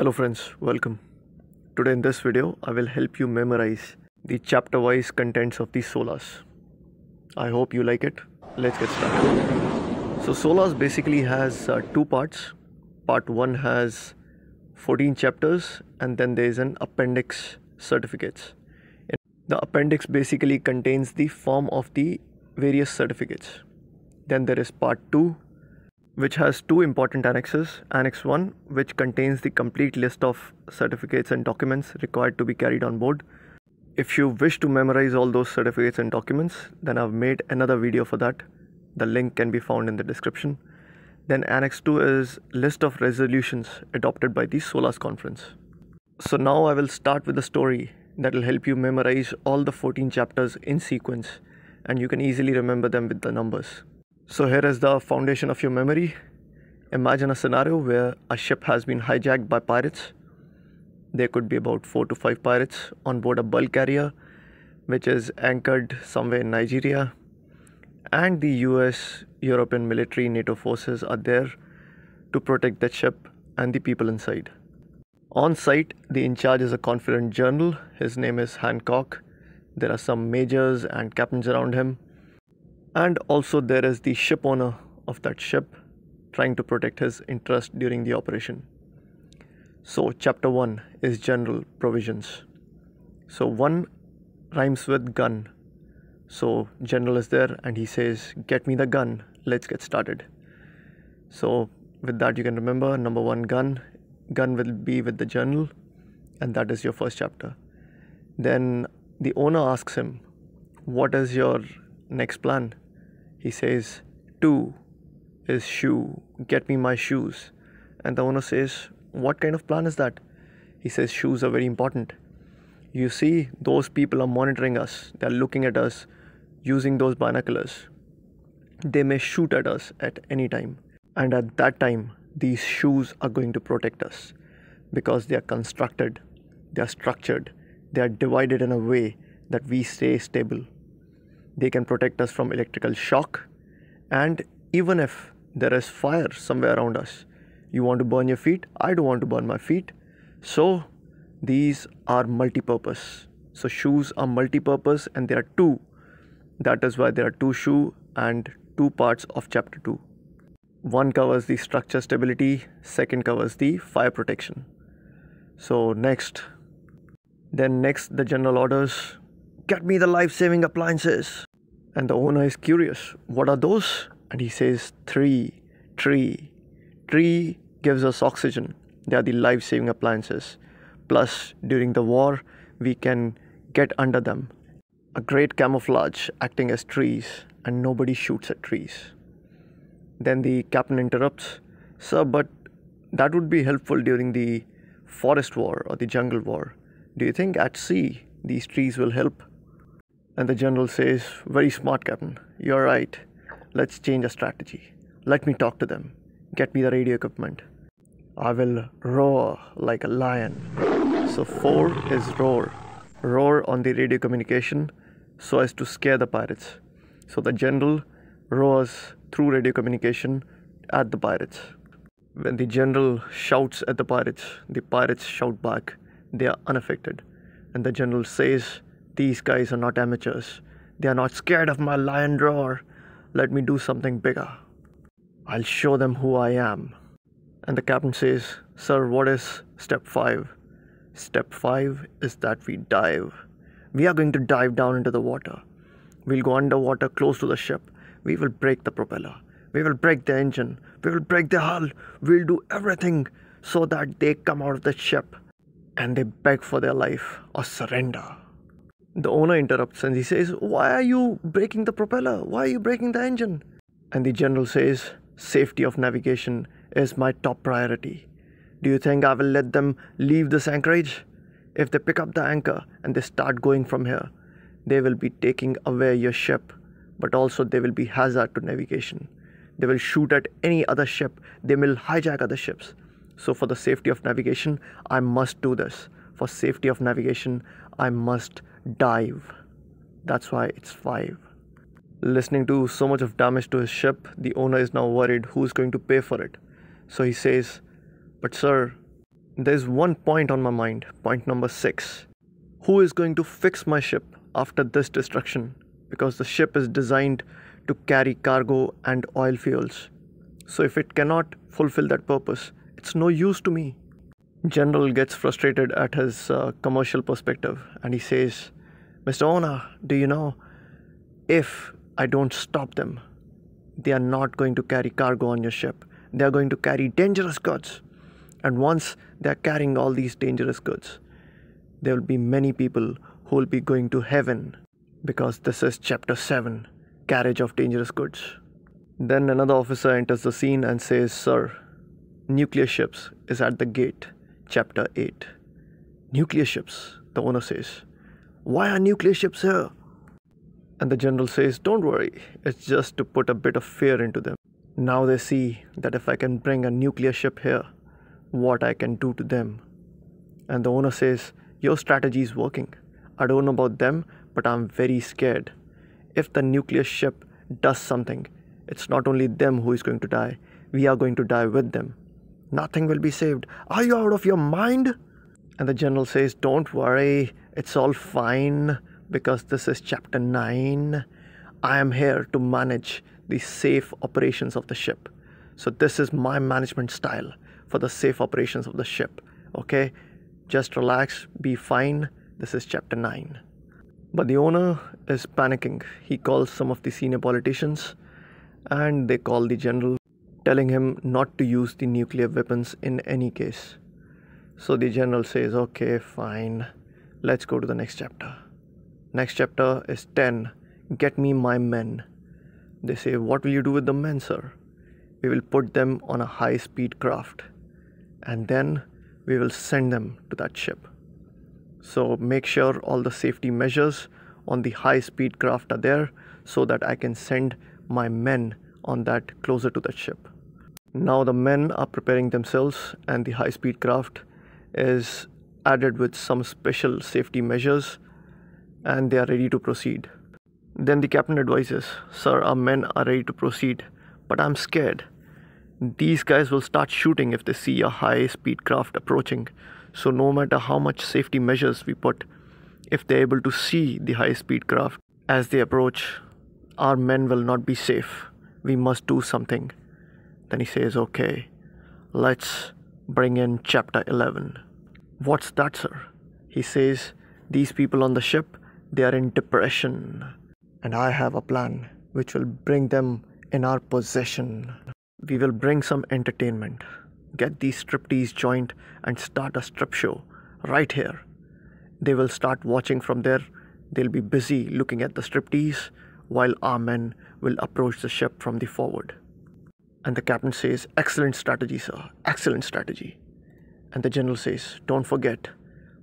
Hello friends, welcome. Today in this video, I will help you memorize the chapter-wise contents of the solas. I hope you like it. Let's get started. So solas basically has uh, two parts. Part 1 has 14 chapters and then there is an appendix certificates. The appendix basically contains the form of the various certificates. Then there is part 2 which has two important annexes. Annex 1, which contains the complete list of certificates and documents required to be carried on board. If you wish to memorize all those certificates and documents, then I've made another video for that. The link can be found in the description. Then Annex 2 is list of resolutions adopted by the SOLAS conference. So now I will start with a story that will help you memorize all the 14 chapters in sequence and you can easily remember them with the numbers. So here is the foundation of your memory. Imagine a scenario where a ship has been hijacked by pirates. There could be about 4 to 5 pirates on board a bulk carrier which is anchored somewhere in Nigeria and the US, European military, NATO forces are there to protect that ship and the people inside. On site, the in charge is a confident general. His name is Hancock. There are some majors and captains around him. And also, there is the ship owner of that ship trying to protect his interest during the operation. So, chapter 1 is general provisions. So, 1 rhymes with gun. So, general is there and he says, Get me the gun, let's get started. So, with that, you can remember number 1 gun, gun will be with the general, and that is your first chapter. Then the owner asks him, What is your next plan? He says, Two is shoe, get me my shoes. And the owner says, What kind of plan is that? He says, Shoes are very important. You see, those people are monitoring us, they're looking at us using those binoculars. They may shoot at us at any time. And at that time, these shoes are going to protect us because they are constructed, they are structured, they are divided in a way that we stay stable they can protect us from electrical shock and even if there is fire somewhere around us you want to burn your feet i don't want to burn my feet so these are multi-purpose so shoes are multi-purpose and there are two that is why there are two shoe and two parts of chapter 2 one covers the structure stability second covers the fire protection so next then next the general orders get me the life-saving appliances and the owner is curious, what are those? And he says, Tree, tree. Tree gives us oxygen. They are the life saving appliances. Plus, during the war, we can get under them. A great camouflage acting as trees, and nobody shoots at trees. Then the captain interrupts, Sir, but that would be helpful during the forest war or the jungle war. Do you think at sea these trees will help? And the general says, Very smart, Captain. You're right. Let's change the strategy. Let me talk to them. Get me the radio equipment. I will roar like a lion. So, four is roar. Roar on the radio communication so as to scare the pirates. So, the general roars through radio communication at the pirates. When the general shouts at the pirates, the pirates shout back. They are unaffected. And the general says, these guys are not amateurs. They are not scared of my lion roar. Let me do something bigger. I'll show them who I am. And the captain says, Sir, what is step five? Step five is that we dive. We are going to dive down into the water. We'll go underwater close to the ship. We will break the propeller. We will break the engine. We will break the hull. We'll do everything so that they come out of the ship and they beg for their life or surrender. The owner interrupts and he says, Why are you breaking the propeller? Why are you breaking the engine? And the general says, Safety of navigation is my top priority. Do you think I will let them leave this anchorage? If they pick up the anchor and they start going from here, they will be taking away your ship, but also they will be hazard to navigation. They will shoot at any other ship, they will hijack other ships. So, for the safety of navigation, I must do this. For safety of navigation, I must dive. That's why it's 5. Listening to so much of damage to his ship, the owner is now worried who's going to pay for it. So he says, But sir, there's one point on my mind, point number 6. Who is going to fix my ship after this destruction? Because the ship is designed to carry cargo and oil fuels. So if it cannot fulfill that purpose, it's no use to me. General gets frustrated at his uh, commercial perspective and he says, Mr. Owner, do you know if I don't stop them, they are not going to carry cargo on your ship. They are going to carry dangerous goods. And once they are carrying all these dangerous goods, there will be many people who will be going to heaven because this is chapter 7 carriage of dangerous goods. Then another officer enters the scene and says, Sir, nuclear ships is at the gate. Chapter 8 Nuclear ships, the owner says. Why are nuclear ships here? And the general says, Don't worry, it's just to put a bit of fear into them. Now they see that if I can bring a nuclear ship here, what I can do to them. And the owner says, Your strategy is working. I don't know about them, but I'm very scared. If the nuclear ship does something, it's not only them who is going to die, we are going to die with them. Nothing will be saved. Are you out of your mind? And the general says, Don't worry, it's all fine because this is chapter 9. I am here to manage the safe operations of the ship. So, this is my management style for the safe operations of the ship. Okay, just relax, be fine. This is chapter 9. But the owner is panicking. He calls some of the senior politicians and they call the general telling him not to use the nuclear weapons in any case. So the general says, Okay, fine, let's go to the next chapter. Next chapter is 10 Get me my men. They say, What will you do with the men, sir? We will put them on a high speed craft and then we will send them to that ship. So make sure all the safety measures on the high speed craft are there so that I can send my men on that closer to that ship. Now the men are preparing themselves and the high speed craft is added with some special safety measures and they are ready to proceed. Then the captain advises, Sir, our men are ready to proceed, but I'm scared. These guys will start shooting if they see a high speed craft approaching. So, no matter how much safety measures we put, if they're able to see the high speed craft as they approach, our men will not be safe. We must do something. Then he says, okay, let's bring in chapter 11. What's that, sir? He says, these people on the ship, they are in depression. And I have a plan which will bring them in our possession. We will bring some entertainment. Get these striptease joint and start a strip show right here. They will start watching from there. They'll be busy looking at the striptease while our men will approach the ship from the forward. And the captain says, Excellent strategy, sir. Excellent strategy. And the general says, Don't forget,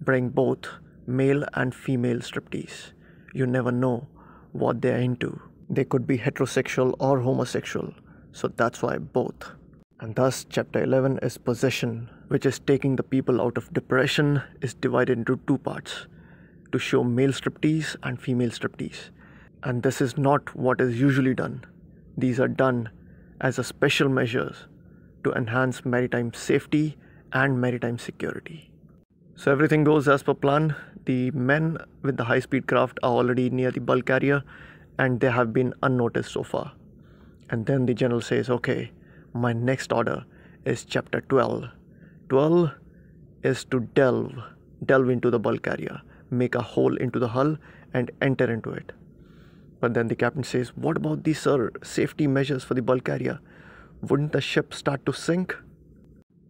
bring both male and female striptease. You never know what they're into. They could be heterosexual or homosexual, so that's why both. And thus, chapter 11 is possession, which is taking the people out of depression, is divided into two parts to show male striptease and female striptease. And this is not what is usually done. These are done as a special measures to enhance maritime safety and maritime security. So everything goes as per plan. The men with the high-speed craft are already near the bulk carrier and they have been unnoticed so far. And then the general says, okay, my next order is chapter 12. 12 is to delve, delve into the bulk carrier, make a hole into the hull and enter into it. But then the captain says, What about these sir, safety measures for the bulk carrier? Wouldn't the ship start to sink?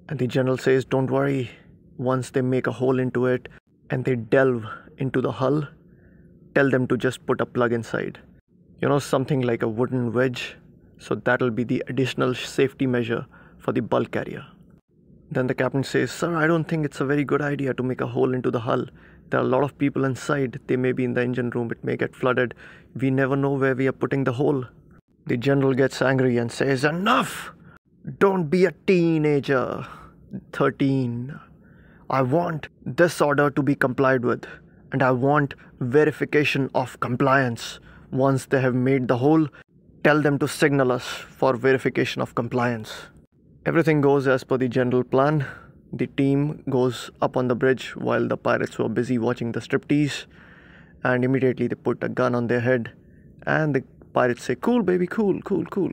And the general says, Don't worry. Once they make a hole into it and they delve into the hull, tell them to just put a plug inside. You know, something like a wooden wedge. So that'll be the additional safety measure for the bulk carrier. Then the captain says, Sir, I don't think it's a very good idea to make a hole into the hull. There are a lot of people inside. They may be in the engine room. It may get flooded. We never know where we are putting the hole. The general gets angry and says, Enough! Don't be a teenager. 13. I want this order to be complied with, and I want verification of compliance. Once they have made the hole, tell them to signal us for verification of compliance. Everything goes as per the general plan. The team goes up on the bridge while the pirates were busy watching the striptease, and immediately they put a gun on their head. And the pirates say, Cool, baby, cool, cool, cool.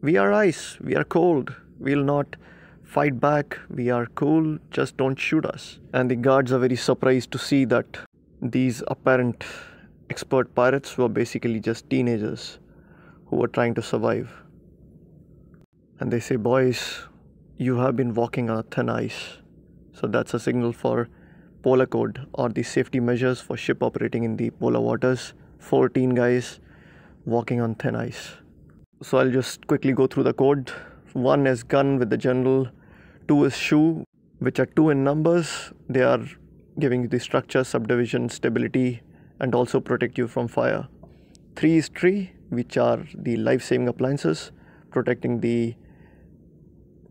We are ice, we are cold, we'll not fight back, we are cool, just don't shoot us. And the guards are very surprised to see that these apparent expert pirates were basically just teenagers who were trying to survive and they say, Boys, you have been walking on thin ice. So that's a signal for polar code or the safety measures for ship operating in the polar waters. 14 guys walking on thin ice. So I'll just quickly go through the code. One is gun with the general, two is shoe, which are two in numbers. They are giving you the structure, subdivision, stability, and also protect you from fire. Three is tree, which are the life saving appliances, protecting the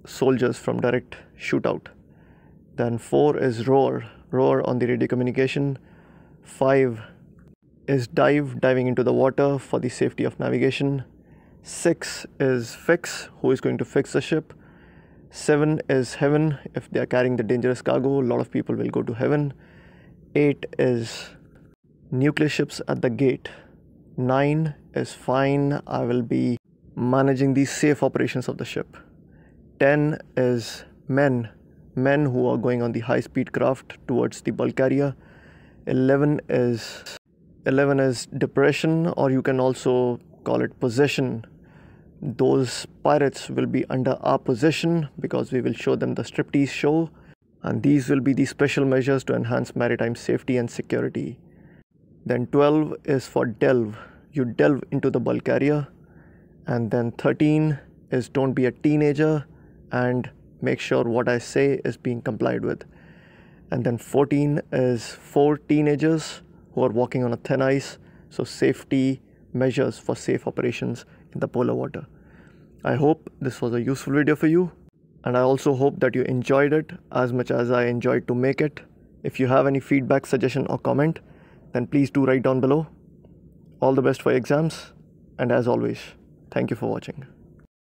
soldiers from direct shootout. Then 4 is roar, roar on the radio communication. 5 is dive, diving into the water for the safety of navigation. 6 is fix, who is going to fix the ship. 7 is heaven, if they are carrying the dangerous cargo, a lot of people will go to heaven. 8 is nuclear ships at the gate. 9 is fine, I will be managing the safe operations of the ship. 10 is men, men who are going on the high speed craft towards the bulk area. 11 is 11 is depression or you can also call it possession. Those pirates will be under our possession because we will show them the striptease show and these will be the special measures to enhance maritime safety and security. Then 12 is for delve. You delve into the bulk area And then 13 is don't be a teenager and make sure what I say is being complied with. And then 14 is four teenagers who are walking on a thin ice, so safety measures for safe operations in the polar water. I hope this was a useful video for you and I also hope that you enjoyed it as much as I enjoyed to make it. If you have any feedback, suggestion or comment, then please do write down below. All the best for exams and as always, thank you for watching.